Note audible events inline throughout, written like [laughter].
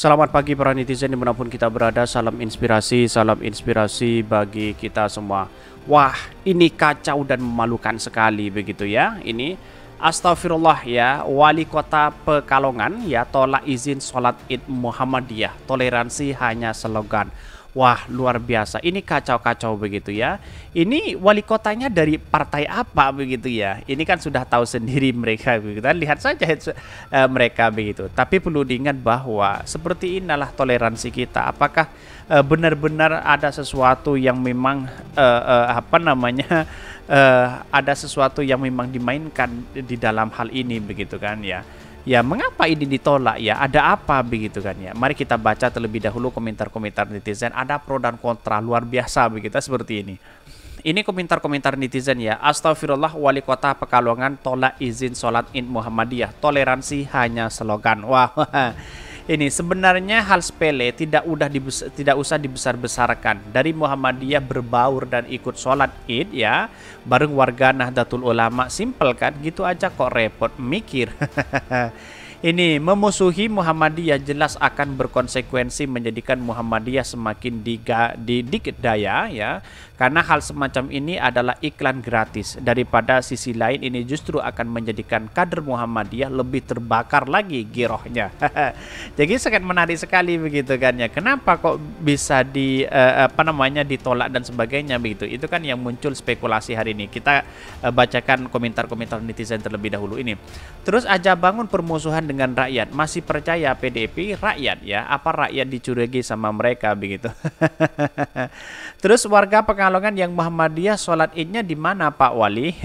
Selamat pagi para netizen dimanapun kita berada Salam inspirasi, salam inspirasi bagi kita semua Wah ini kacau dan memalukan sekali begitu ya Ini Astagfirullah ya Wali kota Pekalongan ya tolak izin sholat id Muhammadiyah Toleransi hanya slogan Wah, luar biasa. Ini kacau-kacau begitu ya. Ini wali kotanya dari partai apa begitu ya? Ini kan sudah tahu sendiri [laughs] mereka begitu. kan lihat saja uh, mereka begitu. Tapi perlu diingat bahwa seperti inilah toleransi kita. Apakah uh, benar-benar ada sesuatu yang memang uh, uh, apa namanya? Uh, ada sesuatu yang memang dimainkan di dalam hal ini begitu kan ya ya mengapa ini ditolak ya ada apa begitu kan ya mari kita baca terlebih dahulu komentar-komentar netizen ada pro dan kontra luar biasa begitu ya, seperti ini ini komentar-komentar netizen ya Astagfirullah wali kota Pekalongan tolak izin sholat id Muhammadiyah toleransi hanya slogan wah wow. [laughs] ini sebenarnya hal sepele tidak udah tidak usah dibesar-besarkan dari Muhammadiyah berbaur dan ikut sholat id ya bareng warga Nahdlatul Ulama simple kan gitu aja kok repot mikir [laughs] ini memusuhi Muhammadiyah jelas akan berkonsekuensi menjadikan Muhammadiyah semakin diga, didik daya ya karena hal semacam ini adalah iklan gratis daripada sisi lain ini justru akan menjadikan kader Muhammadiyah lebih terbakar lagi girohnya [laughs] jadi sangat menarik sekali begitu kan ya kenapa kok bisa di uh, apa namanya ditolak dan sebagainya begitu itu kan yang muncul spekulasi hari ini kita uh, bacakan komentar-komentar netizen terlebih dahulu ini terus aja bangun permusuhan dengan rakyat masih percaya PDIP rakyat ya apa rakyat dicurigai sama mereka begitu [laughs] terus warga Pekalongan yang Muhammadiyah sholat idnya di mana Pak Wali [laughs]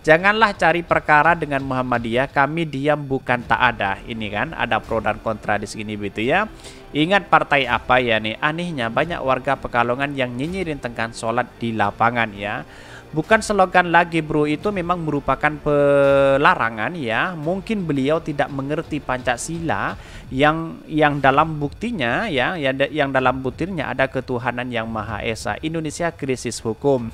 Janganlah cari perkara dengan Muhammadiyah, kami diam bukan tak ada. Ini kan ada pro dan kontra di sini begitu ya. Ingat partai apa ya nih? Anehnya banyak warga Pekalongan yang nyinyirin tengkan sholat di lapangan ya. Bukan slogan lagi bro itu memang merupakan pelarangan ya. Mungkin beliau tidak mengerti Pancasila yang yang dalam buktinya ya, yang, yang dalam butirnya ada ketuhanan yang Maha Esa. Indonesia krisis hukum.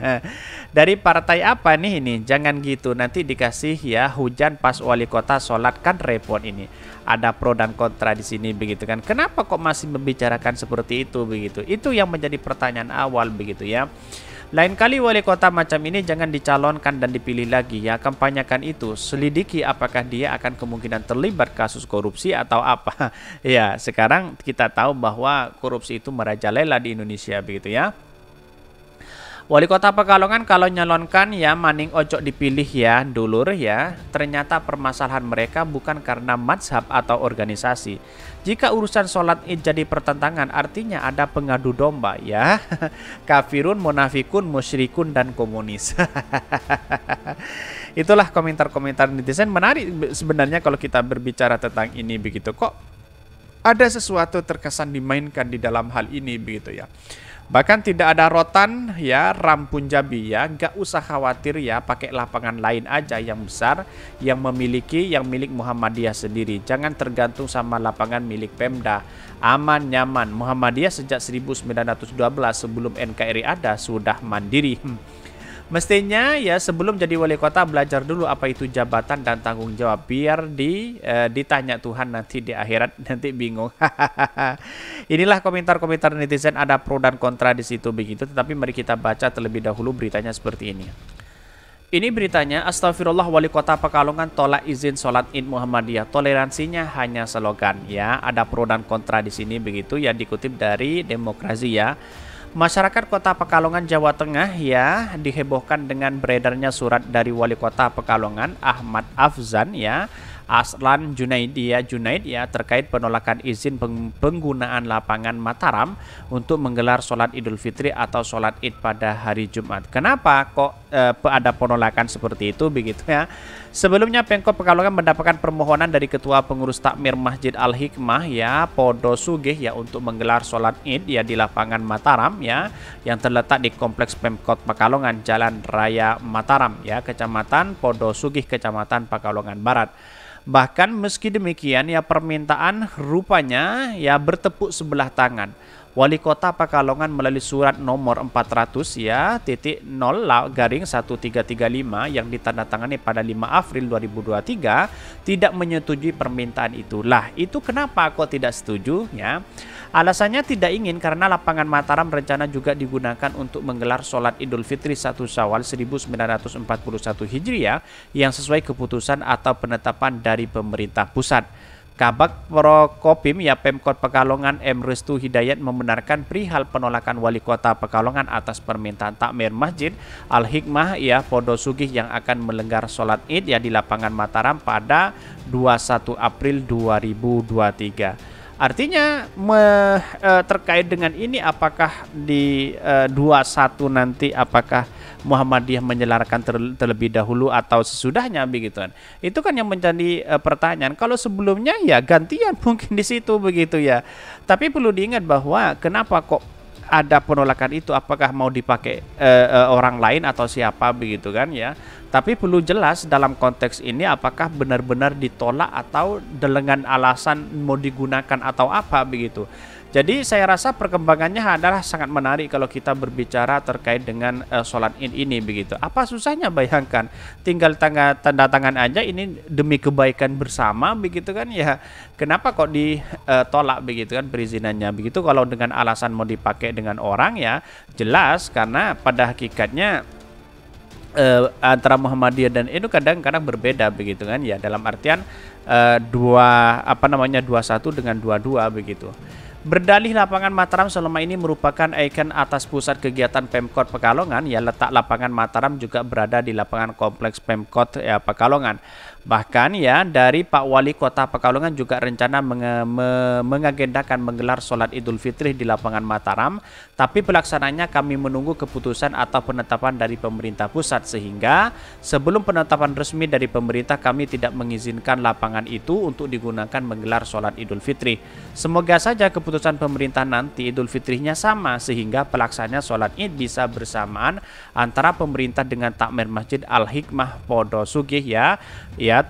[laughs] Dari partai apa nih ini? Jangan gitu nanti dikasih ya hujan pas wali kota sholat kan repot ini. Ada pro dan kontra di sini begitu kan. Kenapa kok masih membicarakan seperti itu begitu? Itu yang menjadi pertanyaan awal begitu ya. Lain kali wali kota macam ini jangan dicalonkan dan dipilih lagi ya. Kampanyakan itu, selidiki apakah dia akan kemungkinan terlibat kasus korupsi atau apa. [laughs] ya, sekarang kita tahu bahwa korupsi itu merajalela di Indonesia begitu ya. Wali Kota Pekalongan kalau nyalonkan ya maning ojok dipilih ya dulur ya. Ternyata permasalahan mereka bukan karena mazhab atau organisasi. Jika urusan sholat id jadi pertentangan artinya ada pengadu domba ya. [laughs] Kafirun, munafikun, musyrikun, dan komunis. [laughs] Itulah komentar-komentar netizen menarik sebenarnya kalau kita berbicara tentang ini begitu kok ada sesuatu terkesan dimainkan di dalam hal ini begitu ya. Bahkan tidak ada rotan ya rampun Punjabi ya Nggak usah khawatir ya pakai lapangan lain aja yang besar Yang memiliki yang milik Muhammadiyah sendiri Jangan tergantung sama lapangan milik Pemda Aman nyaman Muhammadiyah sejak 1912 sebelum NKRI ada sudah mandiri hmm. Mestinya ya sebelum jadi wali kota belajar dulu apa itu jabatan dan tanggung jawab biar di eh, ditanya Tuhan nanti di akhirat [laughs] nanti bingung. [laughs] Inilah komentar-komentar netizen ada pro dan kontra di situ begitu tetapi mari kita baca terlebih dahulu beritanya seperti ini. Ini beritanya, Astagfirullah wali kota Pekalongan tolak izin sholat id Muhammadiyah. Toleransinya hanya slogan ya. Ada pro dan kontra di sini begitu ya dikutip dari demokrasi ya. Masyarakat kota Pekalongan, Jawa Tengah ya dihebohkan dengan beredarnya surat dari wali kota Pekalongan Ahmad Afzan ya Aslan Junaidi ya Junaid ya terkait penolakan izin penggunaan lapangan Mataram untuk menggelar sholat Idul Fitri atau sholat Id pada hari Jumat. Kenapa kok eh, ada penolakan seperti itu begitu ya? Sebelumnya Pengko Pekalongan mendapatkan permohonan dari Ketua Pengurus Takmir Masjid Al Hikmah ya Podo Sugih ya untuk menggelar sholat Id ya di lapangan Mataram ya yang terletak di Kompleks Pemkot Pekalongan Jalan Raya Mataram ya Kecamatan Podo Sugih Kecamatan Pekalongan Barat. Bahkan meski demikian ya permintaan rupanya ya bertepuk sebelah tangan. Wali Kota Pekalongan melalui surat nomor 400 ya titik 0 garing 1335 yang ditandatangani pada 5 April 2023 tidak menyetujui permintaan itulah. Itu kenapa kok tidak setuju ya? Alasannya tidak ingin karena lapangan Mataram rencana juga digunakan untuk menggelar sholat Idul Fitri 1 Syawal 1941 Hijriah yang sesuai keputusan atau penetapan dari pemerintah pusat. Kabak Prokopim ya Pemkot Pekalongan M. Restu Hidayat membenarkan perihal penolakan wali kota Pekalongan atas permintaan takmir masjid Al-Hikmah ya Podo Sugih yang akan melenggar sholat id ya di lapangan Mataram pada 21 April 2023. Artinya me, e, terkait dengan ini apakah di e, 21 nanti apakah Muhammadiyah menyelarkan ter, terlebih dahulu atau sesudahnya begitu kan. Itu kan yang menjadi e, pertanyaan. Kalau sebelumnya ya gantian [laughs] mungkin di situ begitu ya. Tapi perlu diingat bahwa kenapa kok ada penolakan itu apakah mau dipakai uh, uh, orang lain atau siapa begitu kan ya. Tapi perlu jelas dalam konteks ini apakah benar-benar ditolak atau dengan alasan mau digunakan atau apa begitu. Jadi saya rasa perkembangannya adalah sangat menarik kalau kita berbicara terkait dengan uh, sholat id ini begitu. Apa susahnya bayangkan? Tinggal tanda, tanda tangan aja ini demi kebaikan bersama begitu kan ya. Kenapa kok ditolak eh, begitu kan perizinannya begitu? Kalau dengan alasan mau dipakai dengan orang ya jelas karena pada hakikatnya uh, antara Muhammadiyah dan itu kadang-kadang berbeda begitu kan ya dalam artian uh, dua apa namanya dua satu dengan dua dua begitu Berdalih lapangan Mataram selama ini merupakan ikon atas pusat kegiatan Pemkot Pekalongan, ya letak lapangan Mataram juga berada di lapangan kompleks Pemkot ya, Pekalongan. Bahkan ya dari Pak Wali Kota Pekalongan juga rencana menge me mengagendakan menggelar sholat Idul Fitri di lapangan Mataram, tapi pelaksananya kami menunggu keputusan atau penetapan dari pemerintah pusat sehingga sebelum penetapan resmi dari pemerintah kami tidak mengizinkan lapangan itu untuk digunakan menggelar sholat Idul Fitri. Semoga saja keputusan pemerintah nanti Idul Fitrinya sama sehingga pelaksananya sholat Id bisa bersamaan antara pemerintah dengan takmir masjid Al Hikmah Podo Sugih ya. Ya ya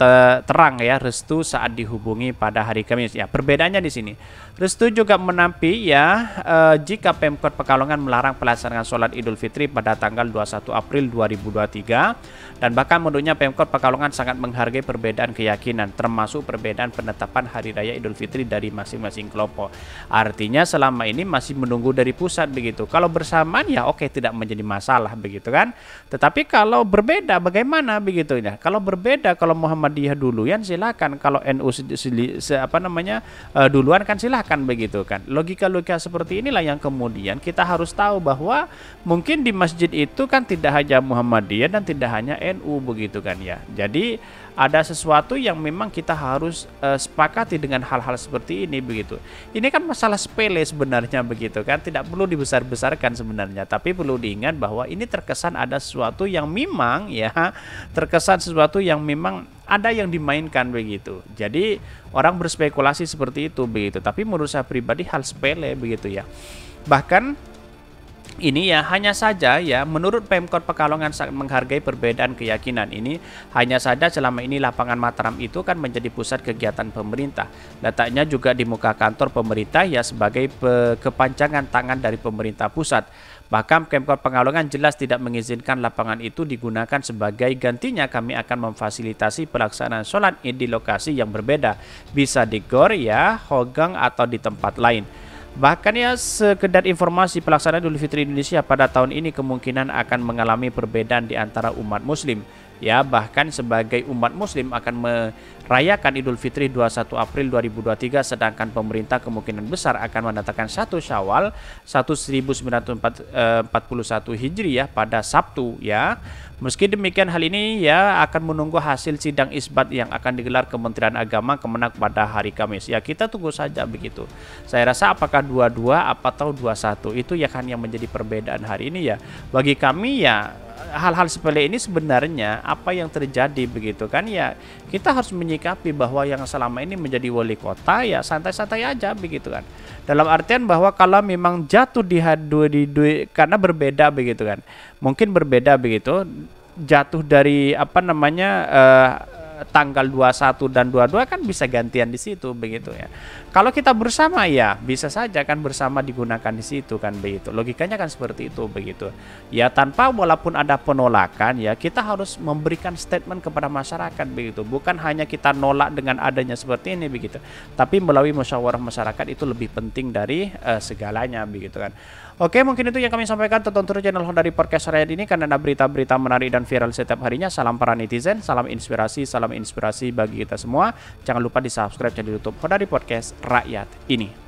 terang ya restu saat dihubungi pada hari Kamis ya perbedaannya di sini restu juga menampi ya eh, jika Pemkot Pekalongan melarang pelaksanaan sholat Idul Fitri pada tanggal 21 April 2023 dan bahkan menurutnya Pemkot Pekalongan sangat menghargai perbedaan keyakinan termasuk perbedaan penetapan hari raya Idul Fitri dari masing-masing kelompok artinya selama ini masih menunggu dari pusat begitu kalau bersamaan ya oke tidak menjadi masalah begitu kan tetapi kalau berbeda bagaimana begitu ya kalau berbeda kalau Muhammad Muhammadiyah duluan silakan kalau NU apa namanya e, duluan kan silakan begitu kan. Logika-logika seperti inilah yang kemudian kita harus tahu bahwa mungkin di masjid itu kan tidak hanya Muhammadiyah dan tidak hanya NU begitu kan ya. Jadi ada sesuatu yang memang kita harus uh, sepakati dengan hal-hal seperti ini begitu. Ini kan masalah sepele sebenarnya begitu kan, tidak perlu dibesar-besarkan sebenarnya, tapi perlu diingat bahwa ini terkesan ada sesuatu yang memang ya terkesan sesuatu yang memang ada yang dimainkan begitu. Jadi orang berspekulasi seperti itu begitu. Tapi menurut saya pribadi hal sepele begitu ya. Bahkan ini ya hanya saja ya menurut Pemkot Pekalongan sangat menghargai perbedaan keyakinan ini hanya saja selama ini lapangan Mataram itu kan menjadi pusat kegiatan pemerintah letaknya juga di muka kantor pemerintah ya sebagai kepanjangan tangan dari pemerintah pusat bahkan Pemkot Pekalongan jelas tidak mengizinkan lapangan itu digunakan sebagai gantinya kami akan memfasilitasi pelaksanaan sholat di lokasi yang berbeda bisa di gor ya hogang atau di tempat lain Bahkan ya sekedar informasi pelaksanaan Idul Fitri Indonesia pada tahun ini kemungkinan akan mengalami perbedaan di antara umat muslim. Ya, bahkan sebagai umat muslim akan me, rayakan Idul Fitri 21 April 2023 sedangkan pemerintah kemungkinan besar akan mendatangkan satu Syawal 1941 Hijriah pada Sabtu ya. Meski demikian hal ini ya akan menunggu hasil sidang isbat yang akan digelar Kementerian Agama Kemenak pada hari Kamis. Ya kita tunggu saja begitu. Saya rasa apakah 22 atau 21 itu ya kan yang menjadi perbedaan hari ini ya. Bagi kami ya hal-hal sepele ini sebenarnya apa yang terjadi begitu kan ya kita harus menyiapkan menyikapi bahwa yang selama ini menjadi wali kota ya santai-santai aja begitu kan. Dalam artian bahwa kalau memang jatuh di dua di dua karena berbeda begitu kan. Mungkin berbeda begitu jatuh dari apa namanya uh, tanggal 21 dan 22 kan bisa gantian di situ begitu ya. Kalau kita bersama ya bisa saja kan bersama digunakan di situ kan begitu. Logikanya kan seperti itu begitu. Ya tanpa walaupun ada penolakan ya kita harus memberikan statement kepada masyarakat begitu. Bukan hanya kita nolak dengan adanya seperti ini begitu. Tapi melalui musyawarah masyarakat itu lebih penting dari uh, segalanya begitu kan. Oke, mungkin itu yang kami sampaikan. Tonton terus channel Honda di Podcast Rakyat ini karena ada berita-berita menarik dan viral setiap harinya. Salam para netizen, salam inspirasi, salam inspirasi bagi kita semua. Jangan lupa di subscribe channel YouTube Honda di Podcast Rakyat ini.